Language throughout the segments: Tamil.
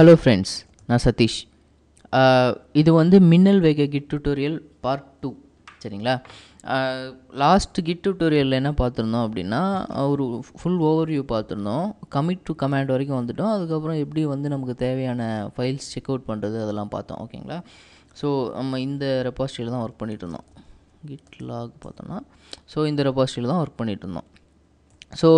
ஹலோ ஃப்ரெண்ட்ஸ் நான் சதீஷ் இது வந்து மின்னல் வேக கிட் டியூட்டோரியல் பார்ட் டூ சரிங்களா லாஸ்ட் கிட் டியூட்டோரியலில் என்ன பார்த்துருந்தோம் அப்படின்னா ஒரு ஃபுல் ஓவர்வியூ பார்த்துருந்தோம் கமிட் டு கமாண்ட் வரைக்கும் வந்துட்டோம் அதுக்கப்புறம் எப்படி வந்து நமக்கு தேவையான ஃபைல்ஸ் செக் அவுட் பண்ணுறது அதெல்லாம் பார்த்தோம் ஓகேங்களா ஸோ நம்ம இந்த ரெபாசிட்டியில் தான் ஒர்க் பண்ணிகிட்ருந்தோம் கிட் லாக் பார்த்தோம்னா ஸோ இந்த ரெபாசிட்டியில் தான் ஒர்க் பண்ணிகிட்டு இருந்தோம் ஸோ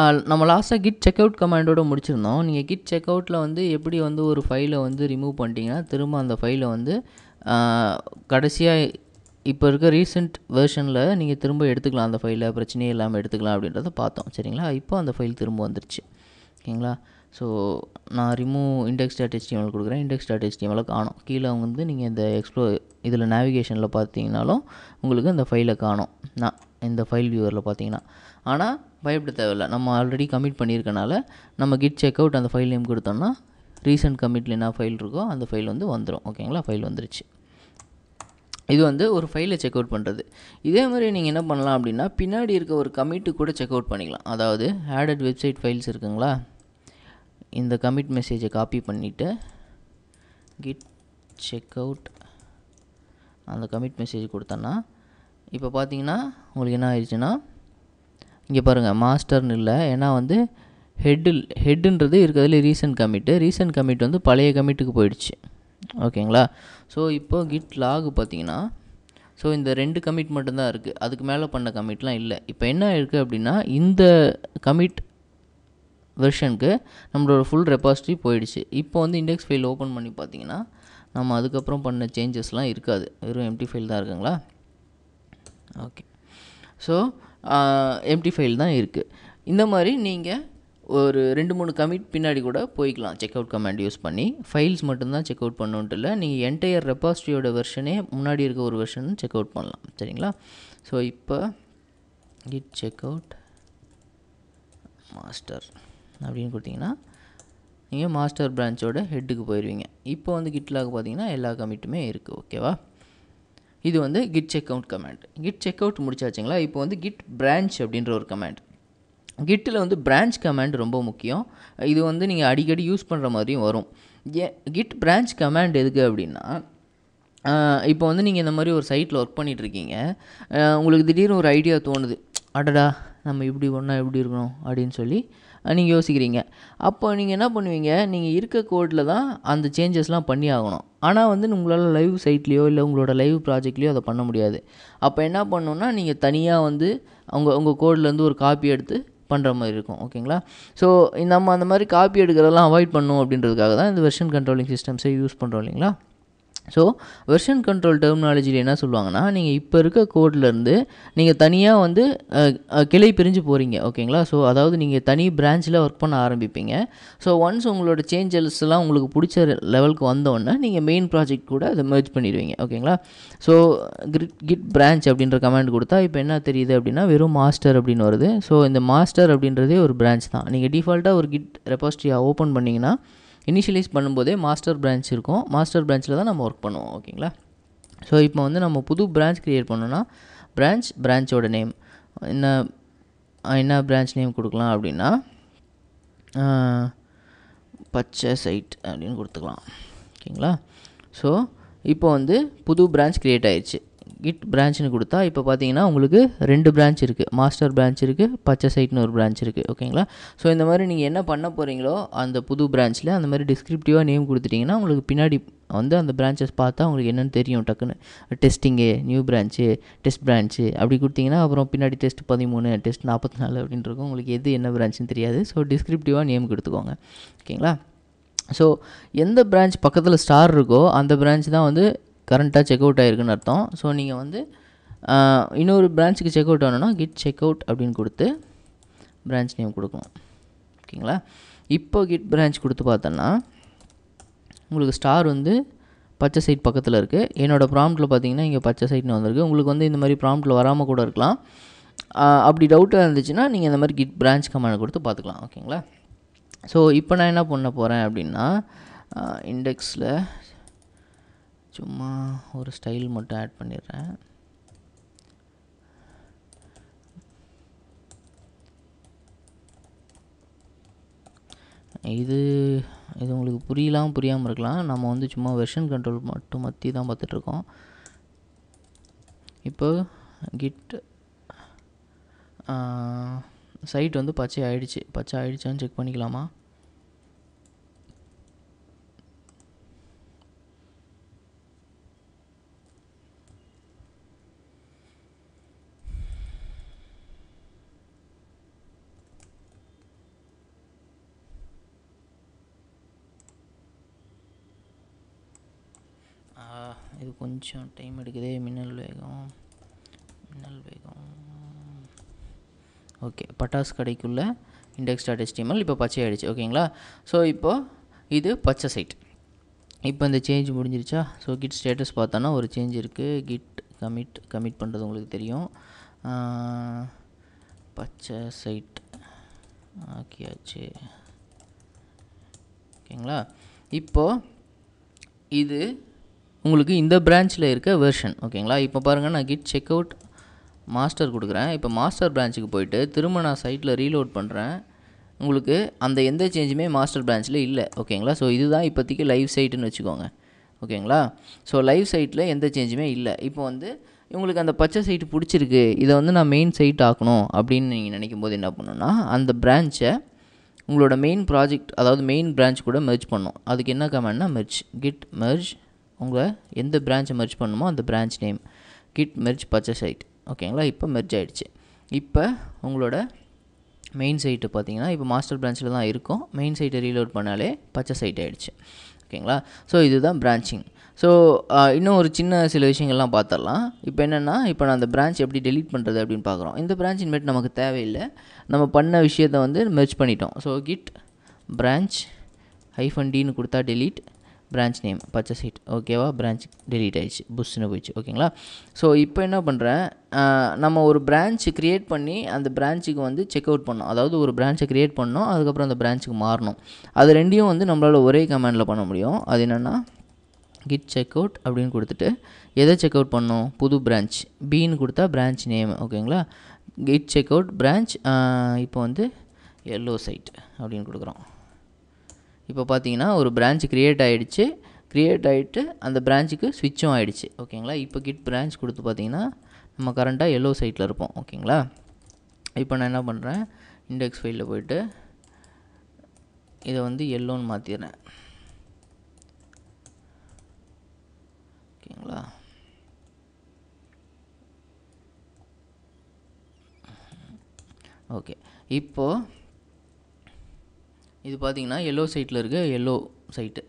uh, நம்ம லாஸ்ட்டாக கிட் செக்அவுட் கமாண்டோட முடிச்சிருந்தோம் நீங்கள் கிட் செக் அவுட்டில் வந்து எப்படி வந்து ஒரு ஃபைலை வந்து ரிமூவ் பண்ணிட்டீங்கன்னா திரும்ப அந்த ஃபைலை வந்து கடைசியாக இப்போ இருக்க ரீசெண்ட் வேர்ஷனில் நீங்கள் திரும்ப எடுத்துக்கலாம் அந்த ஃபைலில் பிரச்சனையே இல்லாமல் எடுத்துக்கலாம் அப்படின்றத பார்த்தோம் சரிங்களா இப்போ அந்த ஃபைல் திரும்ப வந்துருச்சு ஓகேங்களா ஸோ நான் ரிமூவ் இண்டெக்ஸ் டாட் ஹெச்டிஎம்எல் கொடுக்குறேன் இண்டெக்ஸ் டாட் ஹெச்டிஎம்எல் காணும் கீழே அவங்க வந்து நீங்கள் இந்த எக்ஸ்ப்ளோ இதில் நேவிகேஷனில் பார்த்தீங்கனாலும் உங்களுக்கு இந்த ஃபைலை காணும் நான் இந்த ஃபைல் வியூவரில் பார்த்தீங்கன்னா ஆனால் பயப்பட தேவையில்ல நம்ம ஆல்ரெடி கமிட் பண்ணியிருக்கனால நம்ம கிட் செக் அவுட் அந்த ஃபைல் நேம் கொடுத்தோம்னா ரீசெண்ட் கமிட்டில் என்ன ஃபைல் இருக்கோ அந்த ஃபைல் வந்து வந்துடும் ஓகேங்களா ஃபைல் வந்துருச்சு இது வந்து ஒரு ஃபைலை செக் அவுட் பண்ணுறது இதே மாதிரி நீங்கள் என்ன பண்ணலாம் அப்படின்னா பின்னாடி இருக்க ஒரு கமிட்டு கூட செக் அவுட் பண்ணிக்கலாம் அதாவது ஆடட் வெப்சைட் ஃபைல்ஸ் இருக்குங்களா இந்த கமிட் மெசேஜை காப்பி பண்ணிவிட்டு கிட் செக் அவுட் அந்த கமிட் மெசேஜ் கொடுத்தோன்னா இப்போ பார்த்தீங்கன்னா உங்களுக்கு என்ன ஆயிடுச்சுன்னா இங்கே பாருங்கள் மாஸ்டர்னு இல்லை ஏன்னா வந்து ஹெட்டில் ஹெட்டுன்றது இருக்கிறதுல ரீசன்ட் கமிட்டு ரீசன்ட் கமிட் வந்து பழைய கமிட்டுக்கு போயிடுச்சு ஓகேங்களா ஸோ இப்போது கிட் லாக் பார்த்தீங்கன்னா ஸோ இந்த ரெண்டு கமிட் மட்டும்தான் இருக்குது அதுக்கு மேலே பண்ண கமிட்லாம் இல்லை இப்போ என்ன இருக்குது அப்படின்னா இந்த கமிட் வெர்ஷனுக்கு நம்மளோட ஃபுல் ரெப்பாசிட்டி போயிடுச்சு இப்போ வந்து இண்டெக்ஸ் ஃபைல் ஓப்பன் பண்ணி பார்த்தீங்கன்னா நம்ம அதுக்கப்புறம் பண்ண சேஞ்சஸ்லாம் இருக்காது வெறும் எம்டி ஃபைல் தான் இருக்குங்களா ஓகே ஸோ எம்டி ஃபைல் தான் இருக்குது இந்த மாதிரி நீங்கள் ஒரு ரெண்டு மூணு கமிட் பின்னாடி கூட போய்க்கலாம் செக் அவுட் கமாண்ட் யூஸ் பண்ணி ஃபைல்ஸ் மட்டும்தான் செக் அவுட் பண்ணணுன்ட்டு இல்லை நீங்கள் என்டையர் ரெபாஸ்ட்ரியோட வெர்ஷனே முன்னாடி இருக்க ஒரு வெர்ஷன் செக் அவுட் பண்ணலாம் சரிங்களா ஸோ இப்போ கிட் செக் அவுட் மாஸ்டர் அப்படின்னு கொடுத்தீங்கன்னா நீங்கள் மாஸ்டர் பிரான்ச்சோட ஹெட்டுக்கு போயிடுவீங்க இப்போ வந்து கிட்லாக் பார்த்தீங்கன்னா எல்லா கமிட்டுமே இருக்குது ஓகேவா இது வந்து Git check out command Git check out முடிச்சாச்சுங்களா இப்போ வந்து கிட் பிரான்ச் அப்படின்ற ஒரு கமெண்ட் கிட்டில் வந்து பிரான்ச் கமாண்ட் ரொம்ப முக்கியம் இது வந்து நீங்கள் அடிக்கடி யூஸ் பண்ணுற மாதிரியும் வரும் ஏ கிட் பிரான்ச் கமாண்ட் எதுக்கு அப்படின்னா இப்போ வந்து நீங்கள் இந்த மாதிரி ஒரு சைட்டில் ஒர்க் பண்ணிகிட்ருக்கீங்க உங்களுக்கு திடீர்னு ஒரு ஐடியா தோணுது அடடா நம்ம இப்படி ஒன்றா எப்படி இருக்கணும் அப்படின்னு சொல்லி நீங்கள் யோசிக்கிறீங்க அப்போ நீங்கள் என்ன பண்ணுவீங்க நீங்கள் இருக்க கோடில் தான் அந்த சேஞ்சஸ்லாம் பண்ணி ஆகணும் ஆனால் வந்து உங்களால் லைவ் சைட்லேயோ இல்லை உங்களோட லைவ் ப்ராஜெக்ட்லேயோ அதை பண்ண முடியாது அப்போ என்ன பண்ணணுன்னா நீங்கள் தனியாக வந்து அவங்க உங்கள் கோட்லேருந்து ஒரு காப்பி எடுத்து பண்ணுற மாதிரி இருக்கும் ஓகேங்களா ஸோ நம்ம அந்த மாதிரி காப்பி எடுக்கிறதெல்லாம் அவாய்ட் பண்ணும் அப்படின்றதுக்காக தான் இந்த வெர்ஷன் கண்ட்ரோலிங் சிஸ்டம்ஸை யூஸ் பண்ணுறோம் இல்லைங்களா ஸோ வெர்ஷன் கண்ட்ரோல் டெர்மினாலஜியில் என்ன சொல்லுவாங்கன்னா நீங்கள் இப்போ இருக்க கோட்லேருந்து நீங்கள் தனியாக வந்து கிளை பிரிஞ்சு போகிறீங்க ஓகேங்களா ஸோ அதாவது நீங்கள் தனி பிரான்ச்சில் ஒர்க் பண்ண ஆரம்பிப்பீங்க ஸோ ஒன்ஸ் உங்களோட சேஞ்சஸ்லாம் உங்களுக்கு பிடிச்ச லெவலுக்கு வந்தோடனே நீங்கள் மெயின் ப்ராஜெக்ட் கூட அதை மெர்ஜ் பண்ணிடுவீங்க ஓகேங்களா ஸோ கிட் கிட் பிரான்ச் அப்படின்ற கமெண்ட் கொடுத்தா இப்போ என்ன தெரியுது அப்படின்னா வெறும் மாஸ்டர் அப்படின்னு வருது ஸோ இந்த மாஸ்டர் அப்படின்றதே ஒரு பிரான்ச் தான் நீங்கள் டிஃபால்ட்டாக ஒரு கிட் ரெபாஸ்ட்ரியாக ஓப்பன் பண்ணிங்கன்னா இனிஷியலைஸ் பண்ணும்போதே மாஸ்டர் பிரான்ச் இருக்கும் மாஸ்டர் பிரான்ச்சில் தான் நம்ம ஒர்க் பண்ணுவோம் ஓகேங்களா ஸோ இப்போ வந்து நம்ம புது பிரான்ச் க்ரியேட் பண்ணோன்னா பிரான்ச் பிரான்ச்சோட நேம் என்ன என்ன பிரான்ச் நேம் கொடுக்கலாம் அப்படின்னா பச்சை சைட் அப்படின்னு கொடுத்துக்கலாம் ஓகேங்களா ஸோ இப்போ வந்து புது பிரான்ச் க்ரியேட் ஆயிடுச்சு கிட் பிரான்ச்சுன்னு கொடுத்தா இப்போ பார்த்தீங்கன்னா உங்களுக்கு ரெண்டு பிரான்ச் இருக்குது மாஸ்டர் பிரான்ச் இருக்குது பச்சை சைட்னு ஒரு பிரான்ச் இருக்குது ஓகேங்களா ஸோ இந்த மாதிரி நீங்கள் என்ன பண்ண போகிறீங்களோ அந்த புது பிரான்ச்சில் அந்த மாதிரி டிஸ்கிரிப்டிவாக நேம் கொடுத்துட்டிங்கன்னா உங்களுக்கு பின்னாடி வந்து அந்த பிரான்ச்சஸ் பார்த்தா உங்களுக்கு என்னென்னு தெரியும் டக்குன்னு டெஸ்டிங்கு நியூ பிரான்ச்சு டெஸ்ட் பிரான்ச்சு அப்படி கொடுத்தீங்கன்னா அப்புறம் பின்னாடி டெஸ்ட் பதிமூணு டெஸ்ட் நாற்பத்தி நாலு அப்படின்னு இருக்கும் உங்களுக்கு எது என்ன பிரான்ச்சுன்னு தெரியாது ஸோ டிஸ்கிரிப்டிவாக நேம் கொடுத்துக்கோங்க ஓகேங்களா ஸோ எந்த பிரான்ச் பக்கத்தில் ஸ்டார் இருக்கோ அந்த பிரான்ச் தான் வந்து கரண்ட்டாக செக் அவுட் ஆகிருக்குன்னு அர்த்தம் ஸோ நீங்கள் வந்து இன்னொரு பிரான்ச்சுக்கு செக் அவுட் ஆகணும்னா கிட் செக் அவுட் அப்படின்னு கொடுத்து பிரான்ச் நேம் கொடுக்கணும் ஓகேங்களா இப்போ கிட் பிரான்ச் கொடுத்து பார்த்தோன்னா உங்களுக்கு ஸ்டார் வந்து பச்சை சைட் பக்கத்தில் இருக்குது என்னோடய ப்ராம்ப்ட்டில் பார்த்தீங்கன்னா இங்கே பச்சை சைட்னு வந்திருக்கு உங்களுக்கு வந்து இந்த மாதிரி ப்ராம்ப்ட்டில் வராமல் கூட இருக்கலாம் அப்படி டவுட்டாக இருந்துச்சுன்னா நீங்கள் இந்த மாதிரி கிட் பிரான்ச் கமாண்ட் கொடுத்து பார்த்துக்கலாம் ஓகேங்களா ஸோ இப்போ நான் என்ன பண்ண போகிறேன் அப்படின்னா இண்டெக்ஸில் சும்மா ஒரு ஸ்டைல் மட்டும் ஆட் பண்ணிடுறேன் இது இது உங்களுக்கு புரியலாம் புரியாமல் இருக்கலாம் நம்ம வந்து சும்மா வெர்ஷன் கண்ட்ரோல் மட்டும் மற்றி தான் பார்த்துட்ருக்கோம் இப்போ கிட் சைட் வந்து பச்சை ஆயிடுச்சு பச்சை ஆயிடுச்சான்னு செக் பண்ணிக்கலாமா இது கொஞ்சம் டைம் எடுக்குது மின்னல் வேகம் மின்னல் வேகம் ஓகே பட்டாஸ் கடைக்குள்ளே இண்டெக்ஸ் டாட் எஸ்டிமல் இப்போ பச்சை ஆகிடுச்சு ஓகேங்களா ஸோ இப்போது இது பச்சை சைட் இப்போ இந்த சேஞ்ச் முடிஞ்சிருச்சா ஸோ கிட் ஸ்டேட்டஸ் பார்த்தோன்னா ஒரு சேஞ்ச் இருக்குது கிட் கமிட் கமிட் பண்ணுறது உங்களுக்கு தெரியும் பச்சை சைட் ஆக்கியாச்சு ஓகேங்களா இப்போது இது உங்களுக்கு இந்த பிரான்ச்சில் இருக்க வெர்ஷன் ஓகேங்களா இப்போ பாருங்கள் நான் கிட் செக் அவுட் மாஸ்டர் கொடுக்குறேன் இப்போ மாஸ்டர் பிரான்ச்சுக்கு போயிட்டு திரும்ப நான் சைட்டில் ரீலோட் பண்ணுறேன் உங்களுக்கு அந்த எந்த சேஞ்சுமே மாஸ்டர் பிரான்ச்சில் இல்லை ஓகேங்களா ஸோ இதுதான் இப்போதைக்கு லைவ் சைட்டுன்னு வச்சுக்கோங்க ஓகேங்களா ஸோ லைவ் சைட்டில் எந்த சேஞ்சுமே இல்லை இப்போ வந்து இவங்களுக்கு அந்த பச்சை சைட்டு பிடிச்சிருக்கு இதை வந்து நான் மெயின் சைட் ஆக்கணும் அப்படின்னு நீங்கள் நினைக்கும் போது என்ன பண்ணணும்னா அந்த பிரான்ச்சை உங்களோட மெயின் ப்ராஜெக்ட் அதாவது மெயின் பிரான்ச் கூட மெர்ஜ் பண்ணும் அதுக்கு என்ன கமெண்ட்னா மெர்ஜ் கிட் மெர்ஜ் உங்களை எந்த பிரான்ச்சை மெர்ஜ் பண்ணுமோ அந்த branch name Git merge purchase side ஓகேங்களா இப்போ மெர்ஜ் ஆகிடுச்சு இப்போ உங்களோட மெயின் சைட்டு பார்த்தீங்கன்னா இப்போ மாஸ்டர் பிரான்ச்சில் தான் இருக்கும் மெயின் சைட்டை ரீலோட் பண்ணாலே பச்சை சைட் ஆகிடுச்சு ஓகேங்களா ஸோ இதுதான் பிரான்ச்சிங் ஸோ இன்னும் ஒரு சின்ன சில விஷயங்கள்லாம் பார்த்துடலாம் இப்போ என்னென்னா இப்போ நான் அந்த பிரான்ச் எப்படி டெலீட் பண்ணுறது அப்படின்னு பார்க்குறோம் இந்த பிரான்ச் இன்மேட் நமக்கு தேவையில்லை நம்ம பண்ண விஷயத்த வந்து மெர்ச் பண்ணிட்டோம் ஸோ கிட் பிரான்ச் ஹைஃபன் டின்னு கொடுத்தா டெலீட் பிரான்ச் நேம் பச்சை ஹிட் ஓகேவா பிரான்ச் டெலீட் ஆகிடுச்சு புஷ்னு போயிடுச்சு ஓகேங்களா ஸோ இப்போ என்ன பண்ணுறேன் நம்ம ஒரு பிரான்ச் க்ரியேட் பண்ணி அந்த பிரான்ச்சுக்கு வந்து செக் அவுட் பண்ணோம் அதாவது ஒரு பிரான்ச்சை க்ரியேட் பண்ணோம் அதுக்கப்புறம் அந்த பிரான்ச்சுக்கு மாறணும் அது ரெண்டையும் வந்து நம்மளால் ஒரே கமாண்டில் பண்ண முடியும் அது என்னென்னா கிட் செக் அவுட் அப்படின்னு கொடுத்துட்டு எதை செக் அவுட் பண்ணோம் புது பிரான்ச் பின்னு கொடுத்தா பிரான்ச் நேம் ஓகேங்களா கிட் செக் அவுட் பிரான்ச் இப்போ வந்து எல்லோ சைட் அப்படின்னு கொடுக்குறோம் இப்போ பார்த்தீங்கன்னா ஒரு பிரான்ச் க்ரியேட் ஆகிடுச்சு க்ரியேட் ஆகிட்டு அந்த பிரான்ச்சுக்கு ஸ்விட்சும் ஆகிடுச்சு ஓகேங்களா இப்போ கிட் பிரான்ச் கொடுத்து பார்த்தீங்கன்னா நம்ம கரண்ட்டாக எல்லோ சைட்டில் இருப்போம் ஓகேங்களா இப்போ நான் என்ன பண்ணுறேன் இண்டெக்ஸ் ஃபைலில் போய்ட்டு இதை வந்து எல்லோன்னு மாற்றிடுறேன் ஓகேங்களா ஓகே இப்போது இது பார்த்தீங்கன்னா எல்லோ சைட்டில் இருக்க எல்லோ சைட்டு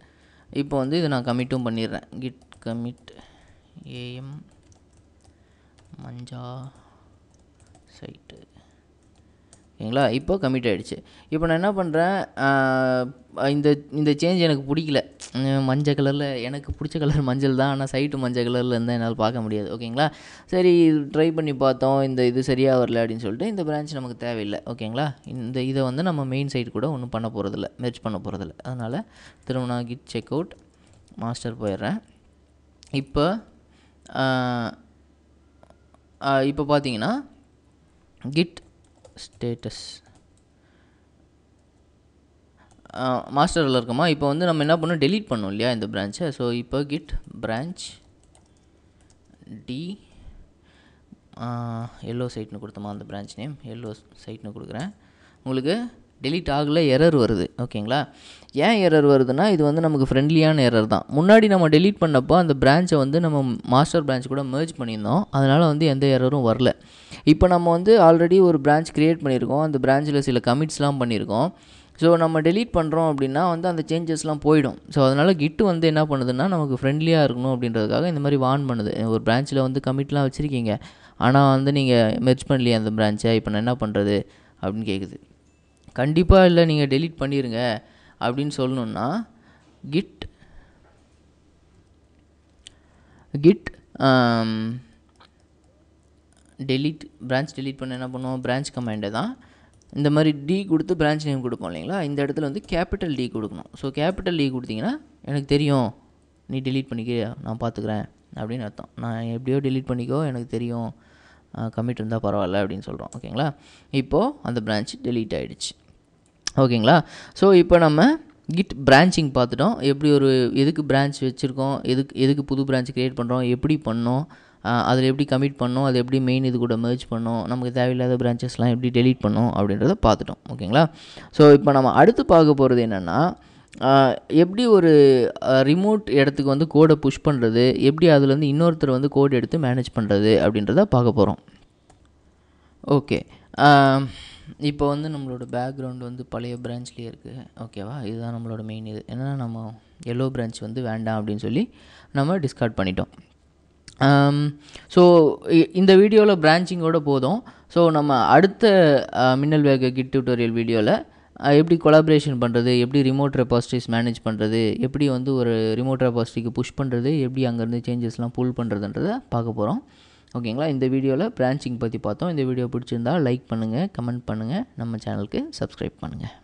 இப்போ வந்து இதை நான் கமிட்டும் பண்ணிடுறேன் கிட் கமிட் ஏஎம் மஞ்சா சைட்டு ஓகேங்களா இப்போ கம்மிட் ஆகிடுச்சு இப்போ நான் என்ன பண்ணுறேன் இந்த இந்த சேஞ்ச் எனக்கு பிடிக்கல மஞ்சள் கலரில் எனக்கு பிடிச்ச கலர் மஞ்சள் தான் ஆனால் சைட்டு மஞ்சள் கலரில் இருந்தால் என்னால் பார்க்க முடியாது ஓகேங்களா சரி ட்ரை பண்ணி பார்த்தோம் இந்த இது சரியாக வரல அப்படின்னு சொல்லிட்டு இந்த பிரான்ச் நமக்கு தேவையில்லை ஓகேங்களா இந்த இதை வந்து நம்ம மெயின் சைட் கூட ஒன்றும் பண்ண போகிறதில்ல மெர்ச் பண்ண போகிறதில்ல அதனால் திருவண்ணா கிட் செக் அவுட் மாஸ்டர் போயிடுறேன் இப்போ இப்போ பார்த்தீங்கன்னா கிட் ஸ்டேட்டஸ் மாஸ்டரில் இருக்கோமா இப்போ வந்து நம்ம என்ன பண்ணோம் டெலீட் பண்ணோம் இல்லையா இந்த பிரான்ச்சை ஸோ இப்போ கிட் பிரான்ச் டி எல்லோ சைட்னு கொடுத்தோமா அந்த பிரான்ச் நேம் எல்லோ சைட்னு கொடுக்குறேன் உங்களுக்கு டெலிட் ஆகல எரர் வருது ஓகேங்களா ஏன் எரர் வருதுன்னா இது வந்து நமக்கு ஃப்ரெண்ட்லியான எரர் தான் முன்னாடி நம்ம டெலீட் பண்ணப்போ அந்த பிரான்ச்சை வந்து நம்ம மாஸ்டர் பிரான்ச் கூட மேர்ஜ் பண்ணியிருந்தோம் அதனால் வந்து எந்த எரரும் வரல இப்போ நம்ம வந்து ஆல்ரெடி ஒரு பிரான்ச் க்ரியேட் பண்ணியிருக்கோம் அந்த பிரான்ச்சில் சில கமிட்ஸ்லாம் பண்ணியிருக்கோம் ஸோ நம்ம டெலீட் பண்ணுறோம் அப்படின்னா வந்து அந்த சேஞ்சஸ்லாம் போயிடும் ஸோ அதனால் கிட்டு வந்து என்ன பண்ணுதுன்னா நமக்கு ஃப்ரெண்ட்லியாக இருக்கணும் அப்படின்றதுக்காக இந்த மாதிரி வான் பண்ணுது ஒரு பிரான்ச்சில் வந்து கமிட்லாம் வச்சுருக்கீங்க ஆனால் வந்து நீங்கள் மெர்ச் பண்ணலையே அந்த பிரான்ச்சை இப்போ நான் என்ன பண்ணுறது அப்படின்னு கேட்குது கண்டிப்பாக இல்லை நீங்கள் டெலீட் பண்ணிடுங்க அப்படின்னு சொல்லணுன்னா Git Git delete branch delete பண்ண என்ன பண்ணுவோம் பிரான்ச் கமாண்டை தான் இந்த மாதிரி டி கொடுத்து பிரான்ச் நேம் கொடுப்போம் இல்லைங்களா இந்த இடத்துல வந்து கேபிட்டல் டி கொடுக்கணும் ஸோ கேபிட்டல் டி கொடுத்தீங்கன்னா எனக்கு தெரியும் நீ டெலீட் பண்ணிக்க நான் பார்த்துக்குறேன் அப்படின்னு அர்த்தம் நான் எப்படியோ டெலிட் பண்ணிக்கோ எனக்கு தெரியும் கமிட் இருந்தால் பரவாயில்ல அப்படின்னு சொல்கிறோம் ஓகேங்களா இப்போது அந்த பிரான்ச் டெலீட் ஆகிடுச்சு ஓகேங்களா ஸோ இப்போ நம்ம கிட் பிரான்ச்சிங் பார்த்துட்டோம் எப்படி ஒரு எதுக்கு பிரான்ச் வச்சுருக்கோம் எதுக்கு எதுக்கு புது பிரான்ச் க்ரியேட் பண்ணுறோம் எப்படி பண்ணோம் அதில் எப்படி கமிட் பண்ணோம் அது எப்படி மெயின் இது கூட மெர்ஜ் பண்ணோம் நமக்கு தேவையில்லாத பிரான்ச்சஸ்லாம் எப்படி டெலீட் பண்ணோம் அப்படின்றத பார்த்துட்டோம் ஓகேங்களா ஸோ இப்போ நம்ம அடுத்து பார்க்க போகிறது என்னென்னா எப்படி ஒரு ரிமோட் இடத்துக்கு வந்து கோடை புஷ் பண்ணுறது எப்படி அதுலேருந்து இன்னொருத்தர் வந்து கோடு எடுத்து மேனேஜ் பண்ணுறது அப்படின்றத பார்க்க போகிறோம் ஓகே இப்போ வந்து நம்மளோட பேக்ரவுண்ட் வந்து பழைய பிரான்ச்லேயே இருக்குது ஓகேவா இதுதான் நம்மளோட மெயின் இது என்னென்னா நம்ம எல்லோ பிரான்ச் வந்து வேண்டாம் அப்படின்னு சொல்லி நம்ம டிஸ்கார்ட் பண்ணிட்டோம் ஸோ இந்த வீடியோவில் பிரான்ச்சிங்கோடு போதும் ஸோ நம்ம அடுத்த மின்னல் வேக கிட் டியூட்டோரியல் வீடியோவில் எப்படி கொலாபரேஷன் பண்ணுறது எப்படி ரிமோட் ரெபாசிட்டிஸ் மேனேஜ் பண்ணுறது எப்படி வந்து ஒரு ரிமோட் ரெபாசிட்டிக்கு புஷ் பண்ணுறது எப்படி அங்கேருந்து சேஞ்சஸ்லாம் புல் பண்ணுறதுன்றதை பார்க்க போகிறோம் ஓகேங்களா இந்த வீடியோவில் பிரான்ச்சிங் பற்றி பார்த்தோம் இந்த வீடியோ பிடிச்சிருந்தால் லைக் பண்ணுங்கள் கமெண்ட் பண்ணுங்கள் நம்ம சேனலுக்கு சப்ஸ்கிரைப் பண்ணுங்கள்